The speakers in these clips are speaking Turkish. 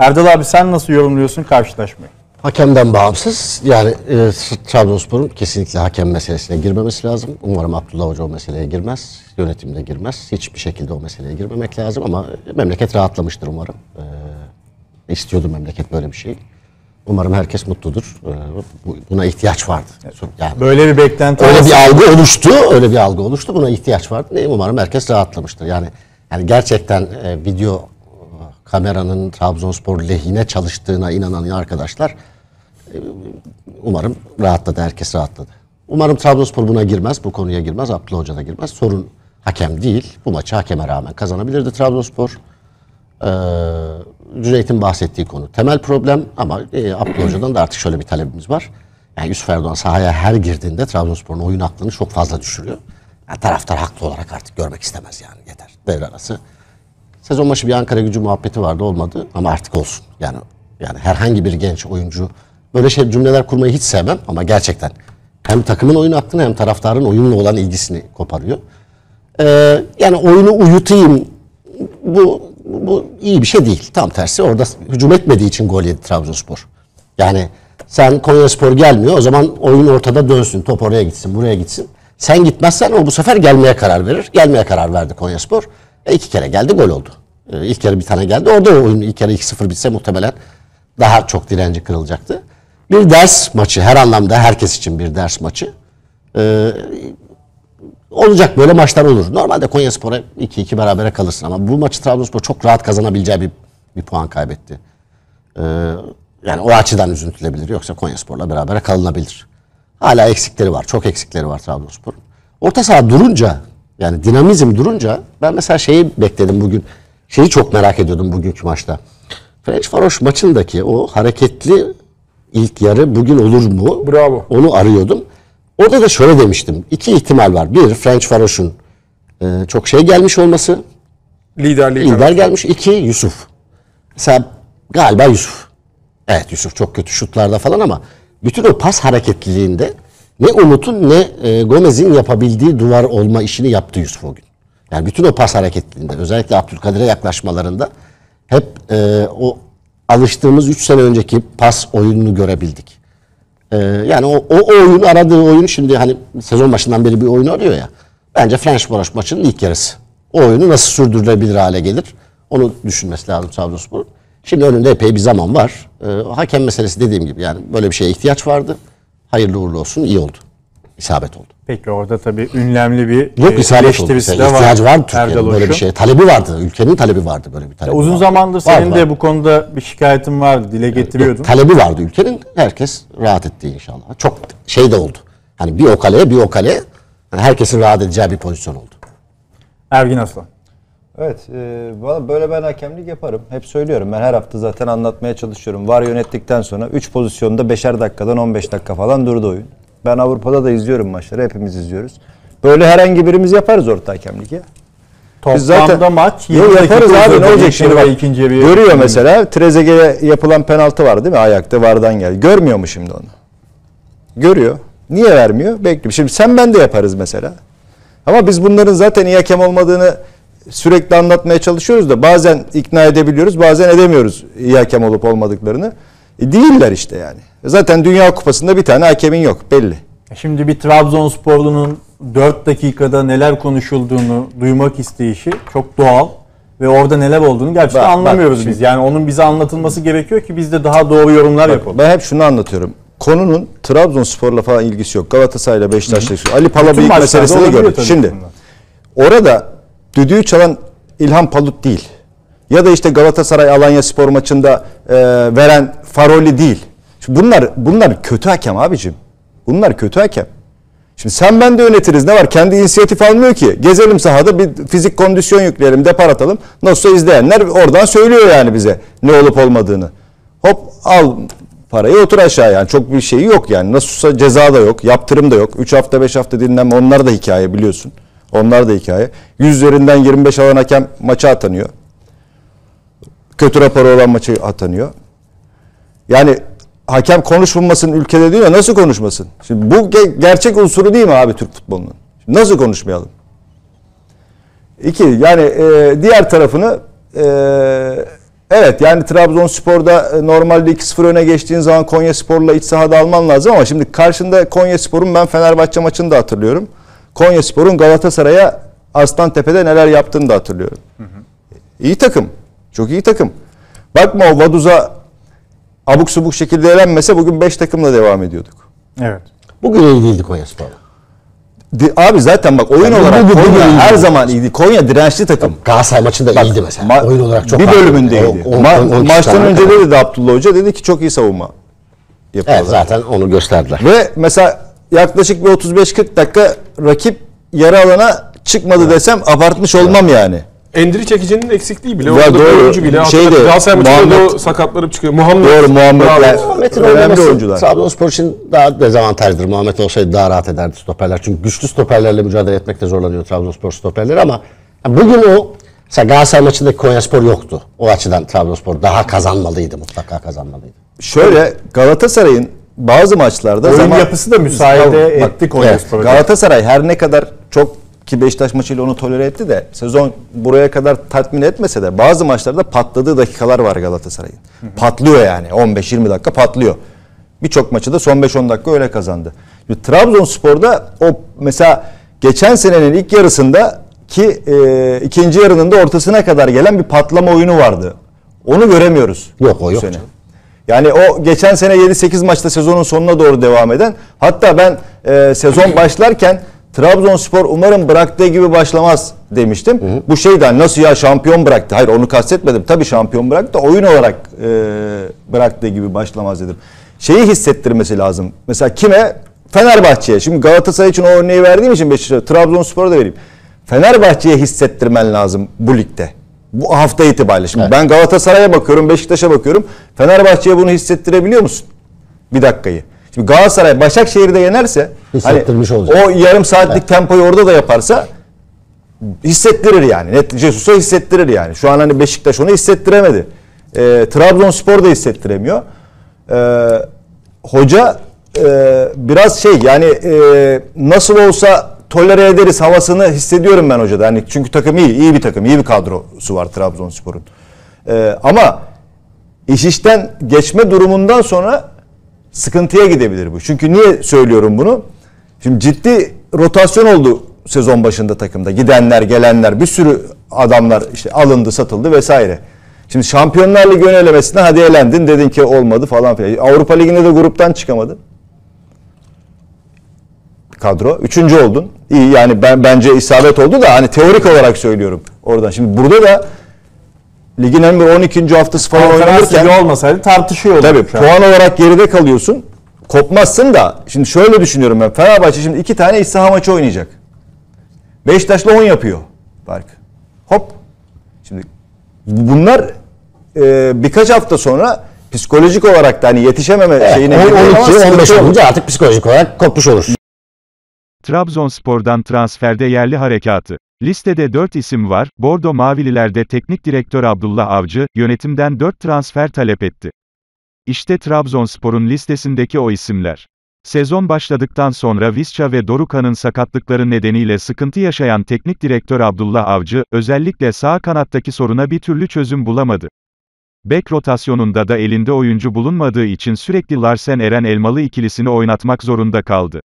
Erdal abi sen nasıl yorumluyorsun karşılaşmayı? Hakemden bağımsız yani e, Trabzonspor'un kesinlikle hakem meselesine girmemesi lazım. Umarım Abdullah Hoca o meseleye girmez, yönetimde girmez. Hiçbir şekilde o meseleye girmemek lazım ama memleket rahatlamıştır umarım. E, istiyordu memleket böyle bir şey. Umarım herkes mutludur. E, buna ihtiyaç vardı. Yani, böyle bir beklenti Öyle bir algı oluştu, öyle bir algı oluştu. Buna ihtiyaç vardı. E, umarım herkes rahatlamıştır. Yani yani gerçekten e, video kameranın Trabzonspor lehine çalıştığına inanan arkadaşlar e, umarım rahatladı. Herkes rahatladı. Umarım Trabzonspor buna girmez. Bu konuya girmez. Abdullah Hoca da girmez. Sorun hakem değil. Bu maçı hakeme rağmen kazanabilirdi Trabzonspor. Ee, Cüneyt'in bahsettiği konu temel problem ama e, Abdullah Hoca'dan da artık şöyle bir talebimiz var. Yani Yusuf Erdoğan sahaya her girdiğinde Trabzonspor'un oyun aklını çok fazla düşürüyor. Yani taraftar haklı olarak artık görmek istemez yani yeter. Devre arası Sezon başı bir Ankara gücü muhabbeti vardı olmadı ama artık olsun. Yani yani herhangi bir genç oyuncu böyle şey cümleler kurmayı hiç sevmem ama gerçekten hem takımın oyun aklını hem taraftarın oyunla olan ilgisini koparıyor. Ee, yani oyunu uyutayım bu, bu iyi bir şey değil. Tam tersi orada hücum etmediği için gol yedi Trabzonspor. Yani sen Konyaspor gelmiyor o zaman oyun ortada dönsün. Top oraya gitsin buraya gitsin. Sen gitmezsen o bu sefer gelmeye karar verir. Gelmeye karar verdi Konyaspor. E iki kere geldi gol oldu. E, ilk kere bir tane geldi. Orada oyun ilk kere 2-0 bitse muhtemelen daha çok direnci kırılacaktı. Bir ders maçı. Her anlamda herkes için bir ders maçı. E, olacak böyle maçlar olur. Normalde Konya Spor'a 2-2 berabere kalırsın ama bu maçı Trabzonspor çok rahat kazanabileceği bir, bir puan kaybetti. E, yani o açıdan üzüntülebilir. Yoksa Konya Spor'la berabere kalınabilir. Hala eksikleri var. Çok eksikleri var Trabzonspor'un. Orta saha durunca yani dinamizm durunca ben mesela şeyi bekledim bugün. Şeyi çok merak ediyordum bugünkü maçta. French Faroş maçındaki o hareketli ilk yarı bugün olur mu? Bravo. Onu arıyordum. Orada da şöyle demiştim. İki ihtimal var. Bir French Faroş'un e, çok şey gelmiş olması. Liderliği. Lider tarafı. gelmiş. İki Yusuf. Mesela galiba Yusuf. Evet Yusuf çok kötü şutlarda falan ama bütün o pas hareketliliğinde ne Umut'un ne e, Gomez'in yapabildiği duvar olma işini yaptı Yusuf o gün. Yani bütün o pas hareketlerinde özellikle Abdülkadir'e yaklaşmalarında hep e, o alıştığımız 3 sene önceki pas oyununu görebildik. E, yani o, o oyun aradığı oyun şimdi hani sezon başından beri bir oyun arıyor ya. Bence French Boraş maçının ilk yarısı. O oyunu nasıl sürdürülebilir hale gelir onu düşünmesi lazım Trabzonspor'un. Şimdi önünde epey bir zaman var. E, hakem meselesi dediğim gibi yani böyle bir şeye ihtiyaç vardı hayırlı uğurlu olsun iyi oldu. İsabet oldu. Peki orada tabii ünlemli bir Yok, e, isabet oldu. Yani ihtiyacı var, var Türkiye'nin böyle bir şeye. Talebi vardı. Ülkenin talebi vardı böyle bir talebi. Ya uzun vardı. zamandır senin var, de var. bu konuda bir şikayetin vardı. Dile getiriyordun. Yok, talebi vardı ülkenin. Herkes rahat etti inşallah. Çok şey de oldu. Hani bir o kaleye bir o kaleye. herkesin rahat edeceği bir pozisyon oldu. Ergin Aslan. Evet, e, böyle ben hakemlik yaparım. Hep söylüyorum. Ben her hafta zaten anlatmaya çalışıyorum. VAR yönettikten sonra 3 pozisyonda 5'er dakikadan 15 dakika falan durdu oyun. Ben Avrupa'da da izliyorum maçları. Hepimiz izliyoruz. Böyle herhangi birimiz yaparız orta hakemlik ya. Toplamda Biz zaten maç ya yaparız abi ne olacak şimdi bak. Ikinci bir görüyor ikinci. mesela Trezeguet'e yapılan penaltı var değil mi ayakta vardan geldi. Görmüyor mu şimdi onu? Görüyor. Niye vermiyor? Bekliyor. Şimdi sen ben de yaparız mesela. Ama biz bunların zaten iyi hakem olmadığını sürekli anlatmaya çalışıyoruz da bazen ikna edebiliyoruz bazen edemiyoruz iyi hakem olup olmadıklarını. E, değiller işte yani. Zaten Dünya Kupası'nda bir tane hakemin yok belli. E, şimdi bir Trabzonsporlu'nun 4 dakikada neler konuşulduğunu duymak isteyişi çok doğal ve orada neler olduğunu gerçekten bak, anlamıyoruz bak, şimdi, biz. Yani onun bize anlatılması gerekiyor ki biz de daha doğru yorumlar bak, yapalım. Ben hep şunu anlatıyorum. Konunun Trabzonspor'la falan ilgisi yok. Galatasaray'la Beşiktaş'la ilgisi yok. Ali Palabıyık meselesini gördük. Şimdi aslında. orada düdüğü çalan İlhan Palut değil. Ya da işte Galatasaray Alanya Spor maçında e, veren Faroli değil. Şimdi bunlar bunlar kötü hakem abicim. Bunlar kötü hakem. Şimdi sen ben de yönetiriz ne var? Kendi inisiyatif almıyor ki. Gezelim sahada bir fizik kondisyon yükleyelim, depar atalım. Nasılsa izleyenler oradan söylüyor yani bize ne olup olmadığını. Hop al parayı otur aşağı yani çok bir şeyi yok yani. Nasılsa ceza da yok, yaptırım da yok. 3 hafta 5 hafta dinlenme onlar da hikaye biliyorsun. Onlar da hikaye. 100 üzerinden 25 alan hakem maçı atanıyor. Kötü raporu olan maçı atanıyor. Yani hakem konuşmamasın ülkede diyor ya nasıl konuşmasın? Şimdi bu gerçek unsuru değil mi abi Türk futbolunun? Şimdi nasıl konuşmayalım? İki yani e, diğer tarafını e, evet yani Trabzonspor'da e, normalde 2-0 öne geçtiğin zaman Konya Spor'la iç sahada alman lazım ama şimdi karşında Konya Spor'un ben Fenerbahçe maçını da hatırlıyorum. Konya Spor'un Galatasaray'a Arslan Tepe'de neler yaptığını da hatırlıyorum. Hı hı. İyi takım. Çok iyi takım. Bakma o Vaduz'a abuk subuk şekilde elenmese bugün 5 takımla devam ediyorduk. Evet. Bugün iyi değildi Konya Spor'la. Di, abi zaten bak oyun yani olarak bu, bu, Konya bu, her zaman iyiydi. Konya dirençli takım. Galatasaray maçında bak, iyiydi mesela. Ma- oyun olarak çok Bir bölümündeydi. O, Ma- maçtan önce de Abdullah Hoca dedi ki çok iyi savunma yapıyorlar. Evet zaten onu gösterdiler. Ve mesela yaklaşık bir 35-40 dakika rakip yarı alana çıkmadı evet. desem abartmış olmam yani. Endiri çekicinin eksikliği bile. Ya doğru. Oyuncu bile. şeydi. Galatasaray maçında da sakatlarıp çıkıyor. Muhammed. Doğru Muhammed. Muhammed'in önemli oyuncular. Trabzonspor için daha dezavantajdır. Muhammed olsaydı daha rahat ederdi stoperler. Çünkü güçlü stoperlerle mücadele etmekte zorlanıyor Trabzonspor stoperleri ama bugün o Mesela Galatasaray maçındaki Konyaspor yoktu. O açıdan Trabzonspor daha kazanmalıydı, mutlaka kazanmalıydı. Şöyle Galatasaray'ın bazı maçlarda oyun zaman, yapısı da müsaade bak, etti Konyaspor. Galatasaray her ne kadar çok ki Beşiktaş maçıyla onu tolere etti de sezon buraya kadar tatmin etmese de bazı maçlarda patladığı dakikalar var Galatasaray'ın. Patlıyor yani 15-20 dakika patlıyor. Birçok maçı da son 5-10 dakika öyle kazandı. Şimdi Trabzonspor'da o mesela geçen senenin ilk yarısında ki e, ikinci yarının da ortasına kadar gelen bir patlama oyunu vardı. Onu göremiyoruz. Yok o yok. Sene. Canım. Yani o geçen sene 7-8 maçta sezonun sonuna doğru devam eden hatta ben e, sezon başlarken Trabzonspor umarım bıraktığı gibi başlamaz demiştim. Hı hı. Bu şeyden hani nasıl ya şampiyon bıraktı? Hayır onu kastetmedim. Tabii şampiyon bıraktı. Oyun olarak e, bıraktığı gibi başlamaz dedim. Şeyi hissettirmesi lazım. Mesela kime? Fenerbahçe'ye. Şimdi Galatasaray için o örneği verdiğim için Trabzonspor'a da vereyim. Fenerbahçe'ye hissettirmen lazım bu ligde. Bu hafta itibariyle. Şimdi evet. ben Galatasaray'a bakıyorum, Beşiktaş'a bakıyorum. Fenerbahçe'ye bunu hissettirebiliyor musun? Bir dakikayı. Şimdi Galatasaray Başakşehir'de yenerse hani hissettirmiş hani, olacak. O yarım saatlik evet. tempoyu orada da yaparsa hissettirir yani. Net Jesus'a hissettirir yani. Şu an hani Beşiktaş onu hissettiremedi. E, ee, Trabzonspor da hissettiremiyor. E, hoca e, biraz şey yani e, nasıl olsa tolere ederiz havasını hissediyorum ben hocada. Hani çünkü takım iyi, iyi bir takım, iyi bir kadrosu var Trabzonspor'un. Ee, ama iş işten geçme durumundan sonra sıkıntıya gidebilir bu. Çünkü niye söylüyorum bunu? Şimdi ciddi rotasyon oldu sezon başında takımda. Gidenler, gelenler, bir sürü adamlar işte alındı, satıldı vesaire. Şimdi Şampiyonlar Ligi ön elemesine hadi elendin dedin ki olmadı falan filan. Avrupa Ligi'nde de gruptan çıkamadın kadro. Üçüncü oldun. İyi yani ben bence isabet oldu da hani teorik olarak söylüyorum oradan. Şimdi burada da ligin en 12. haftası falan oynanırken olmasaydı tartışıyorduk. Tabii puan olarak geride kalıyorsun. Kopmazsın da şimdi şöyle düşünüyorum ben. Fenerbahçe şimdi iki tane iç maçı oynayacak. Beşiktaş'la 10 yapıyor fark. Hop. Şimdi bunlar e, birkaç hafta sonra psikolojik olarak da hani yetişememe evet, şeyine 12 15 olunca artık psikolojik olarak kopmuş olur. Trabzonspor'dan transferde yerli harekatı. Listede 4 isim var, Bordo Mavililerde teknik direktör Abdullah Avcı, yönetimden 4 transfer talep etti. İşte Trabzonspor'un listesindeki o isimler. Sezon başladıktan sonra Visca ve Doruka'nın sakatlıkları nedeniyle sıkıntı yaşayan teknik direktör Abdullah Avcı, özellikle sağ kanattaki soruna bir türlü çözüm bulamadı. Bek rotasyonunda da elinde oyuncu bulunmadığı için sürekli Larsen Eren Elmalı ikilisini oynatmak zorunda kaldı.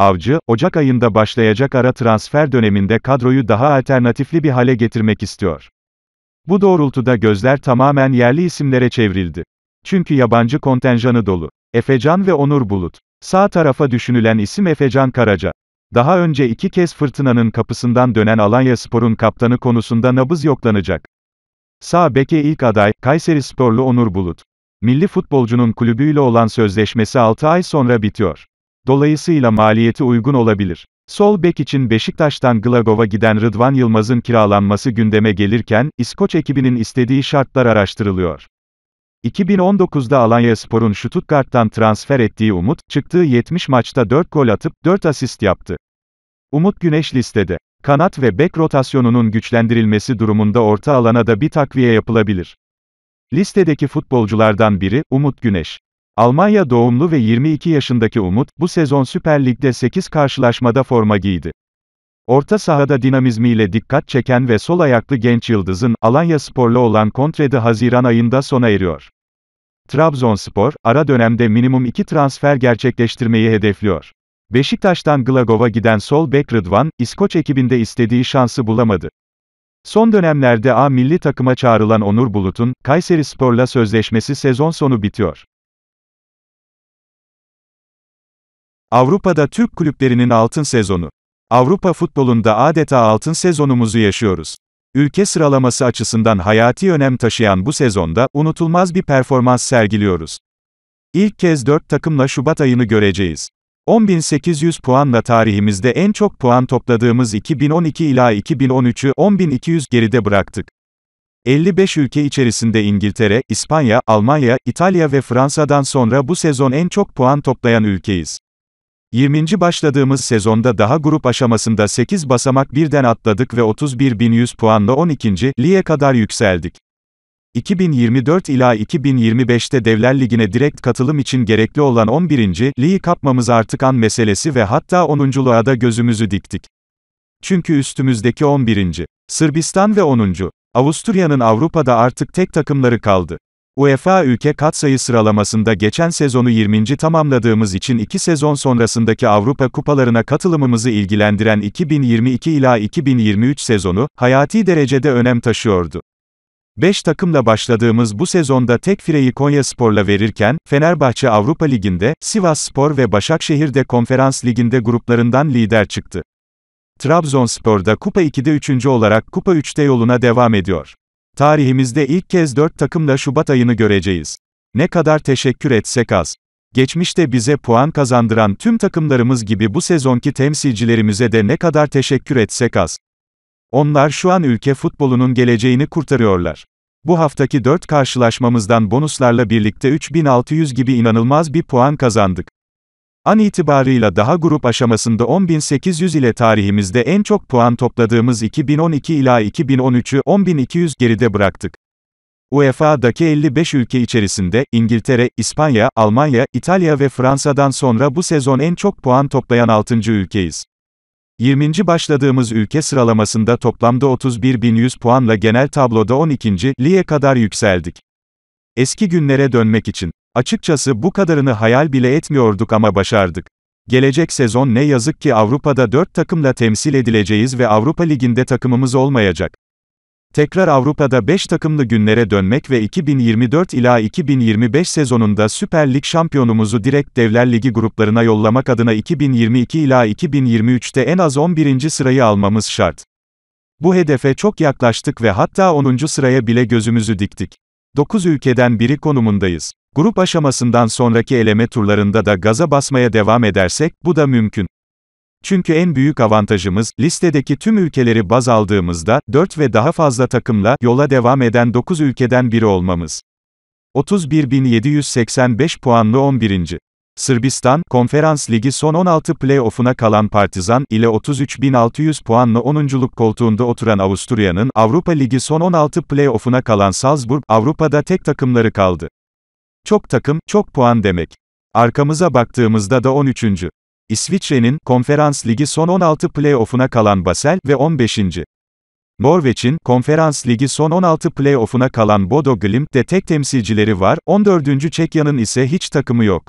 Avcı, Ocak ayında başlayacak ara transfer döneminde kadroyu daha alternatifli bir hale getirmek istiyor. Bu doğrultuda gözler tamamen yerli isimlere çevrildi. Çünkü yabancı kontenjanı dolu. Efecan ve Onur Bulut. Sağ tarafa düşünülen isim Efecan Karaca. Daha önce iki kez fırtınanın kapısından dönen Alanya Spor'un kaptanı konusunda nabız yoklanacak. Sağ beke ilk aday, Kayseri Sporlu Onur Bulut. Milli futbolcunun kulübüyle olan sözleşmesi 6 ay sonra bitiyor. Dolayısıyla maliyeti uygun olabilir. Sol bek için Beşiktaş'tan Glagova giden Rıdvan Yılmaz'ın kiralanması gündeme gelirken, İskoç ekibinin istediği şartlar araştırılıyor. 2019'da Alanya Spor'un Stuttgart'tan transfer ettiği Umut, çıktığı 70 maçta 4 gol atıp 4 asist yaptı. Umut Güneş listede. Kanat ve bek rotasyonunun güçlendirilmesi durumunda orta alana da bir takviye yapılabilir. Listedeki futbolculardan biri, Umut Güneş. Almanya doğumlu ve 22 yaşındaki Umut, bu sezon Süper Lig'de 8 karşılaşmada forma giydi. Orta sahada dinamizmiyle dikkat çeken ve sol ayaklı genç yıldızın, Alanya sporlu olan kontredi Haziran ayında sona eriyor. Trabzonspor, ara dönemde minimum 2 transfer gerçekleştirmeyi hedefliyor. Beşiktaş'tan Glagova giden sol bek Rıdvan, İskoç ekibinde istediği şansı bulamadı. Son dönemlerde A milli takıma çağrılan Onur Bulut'un, Kayseri Spor'la sözleşmesi sezon sonu bitiyor. Avrupa'da Türk kulüplerinin altın sezonu. Avrupa futbolunda adeta altın sezonumuzu yaşıyoruz. Ülke sıralaması açısından hayati önem taşıyan bu sezonda unutulmaz bir performans sergiliyoruz. İlk kez 4 takımla Şubat ayını göreceğiz. 10.800 puanla tarihimizde en çok puan topladığımız 2012 ila 2013'ü 10.200 geride bıraktık. 55 ülke içerisinde İngiltere, İspanya, Almanya, İtalya ve Fransa'dan sonra bu sezon en çok puan toplayan ülkeyiz. 20. başladığımız sezonda daha grup aşamasında 8 basamak birden atladık ve 31.100 puanla 12. liye kadar yükseldik. 2024 ila 2025'te Devler Ligi'ne direkt katılım için gerekli olan 11. liyi kapmamız artık an meselesi ve hatta 10.luğa da gözümüzü diktik. Çünkü üstümüzdeki 11. Sırbistan ve 10. Avusturya'nın Avrupa'da artık tek takımları kaldı. UEFA ülke katsayı sıralamasında geçen sezonu 20. tamamladığımız için 2 sezon sonrasındaki Avrupa Kupalarına katılımımızı ilgilendiren 2022 ila 2023 sezonu, hayati derecede önem taşıyordu. 5 takımla başladığımız bu sezonda tek fireyi Konyasporla verirken, Fenerbahçe Avrupa Ligi'nde, Sivas Spor ve Başakşehir de Konferans Ligi'nde gruplarından lider çıktı. Trabzonspor da Kupa 2'de 3. olarak Kupa 3'te yoluna devam ediyor. Tarihimizde ilk kez dört takımla Şubat ayını göreceğiz. Ne kadar teşekkür etsek az. Geçmişte bize puan kazandıran tüm takımlarımız gibi bu sezonki temsilcilerimize de ne kadar teşekkür etsek az. Onlar şu an ülke futbolunun geleceğini kurtarıyorlar. Bu haftaki dört karşılaşmamızdan bonuslarla birlikte 3600 gibi inanılmaz bir puan kazandık. An itibarıyla daha grup aşamasında 10.800 ile tarihimizde en çok puan topladığımız 2012 ila 2013'ü 10.200 geride bıraktık. UEFA'daki 55 ülke içerisinde, İngiltere, İspanya, Almanya, İtalya ve Fransa'dan sonra bu sezon en çok puan toplayan 6. ülkeyiz. 20. başladığımız ülke sıralamasında toplamda 31.100 puanla genel tabloda 12. liye kadar yükseldik. Eski günlere dönmek için Açıkçası bu kadarını hayal bile etmiyorduk ama başardık. Gelecek sezon ne yazık ki Avrupa'da 4 takımla temsil edileceğiz ve Avrupa Ligi'nde takımımız olmayacak. Tekrar Avrupa'da 5 takımlı günlere dönmek ve 2024 ila 2025 sezonunda Süper Lig şampiyonumuzu direkt Devler Ligi gruplarına yollamak adına 2022 ila 2023'te en az 11. sırayı almamız şart. Bu hedefe çok yaklaştık ve hatta 10. sıraya bile gözümüzü diktik. 9 ülkeden biri konumundayız. Grup aşamasından sonraki eleme turlarında da gaza basmaya devam edersek, bu da mümkün. Çünkü en büyük avantajımız, listedeki tüm ülkeleri baz aldığımızda, 4 ve daha fazla takımla, yola devam eden 9 ülkeden biri olmamız. 31.785 puanlı 11. Sırbistan, Konferans Ligi son 16 playoff'una kalan Partizan ile 33.600 puanlı 10. koltuğunda oturan Avusturya'nın, Avrupa Ligi son 16 playoff'una kalan Salzburg, Avrupa'da tek takımları kaldı. Çok takım, çok puan demek. Arkamıza baktığımızda da 13. İsviçre'nin, Konferans Ligi son 16 playoff'una kalan Basel ve 15. Norveç'in, Konferans Ligi son 16 playoff'una kalan Bodo Glimt'de tek temsilcileri var, 14. Çekya'nın ise hiç takımı yok.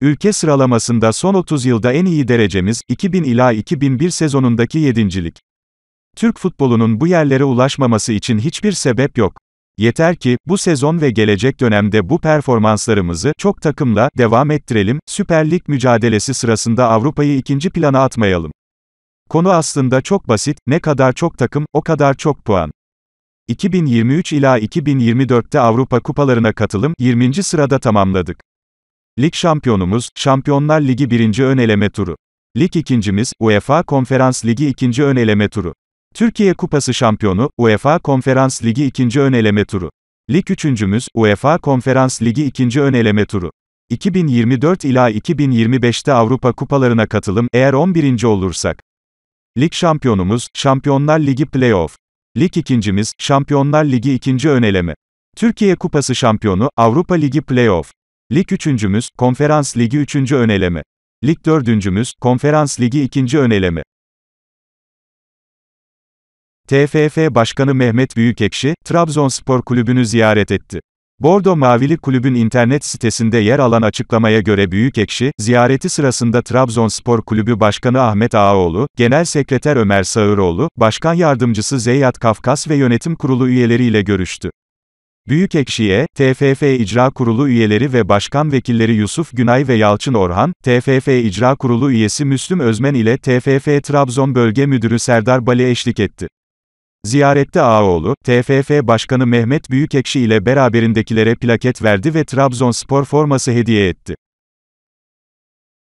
Ülke sıralamasında son 30 yılda en iyi derecemiz, 2000 ila 2001 sezonundaki yedincilik. Türk futbolunun bu yerlere ulaşmaması için hiçbir sebep yok. Yeter ki, bu sezon ve gelecek dönemde bu performanslarımızı, çok takımla, devam ettirelim, Süper Lig mücadelesi sırasında Avrupa'yı ikinci plana atmayalım. Konu aslında çok basit, ne kadar çok takım, o kadar çok puan. 2023 ila 2024'te Avrupa Kupalarına katılım, 20. sırada tamamladık. Lig şampiyonumuz, Şampiyonlar Ligi birinci ön eleme turu. Lig ikincimiz, UEFA Konferans Ligi ikinci ön eleme turu. Türkiye Kupası şampiyonu, UEFA Konferans Ligi 2. ön eleme turu. Lig üçüncümüz, UEFA Konferans Ligi 2. ön eleme turu. 2024 ila 2025'te Avrupa Kupalarına katılım, eğer 11. olursak. Lig şampiyonumuz, Şampiyonlar Ligi Playoff. Lig ikincimiz, Şampiyonlar Ligi 2. ön eleme. Türkiye Kupası şampiyonu, Avrupa Ligi Playoff. Lig 3.ümüz, Konferans Ligi 3. ön eleme. Lig 4.ümüz, Konferans Ligi 2. ön eleme. TFF Başkanı Mehmet Büyükekşi, Trabzonspor Kulübü'nü ziyaret etti. Bordo Mavili Kulübün internet sitesinde yer alan açıklamaya göre Büyükekşi, ziyareti sırasında Trabzonspor Kulübü Başkanı Ahmet Ağaoğlu, Genel Sekreter Ömer Sağıroğlu, Başkan Yardımcısı Zeyyat Kafkas ve Yönetim Kurulu üyeleriyle görüştü. Büyükekşi'ye, TFF İcra Kurulu üyeleri ve Başkan Vekilleri Yusuf Günay ve Yalçın Orhan, TFF İcra Kurulu üyesi Müslüm Özmen ile TFF Trabzon Bölge Müdürü Serdar Bali eşlik etti. Ziyarette Ağoğlu, TFF Başkanı Mehmet Büyükekşi ile beraberindekilere plaket verdi ve Trabzonspor forması hediye etti.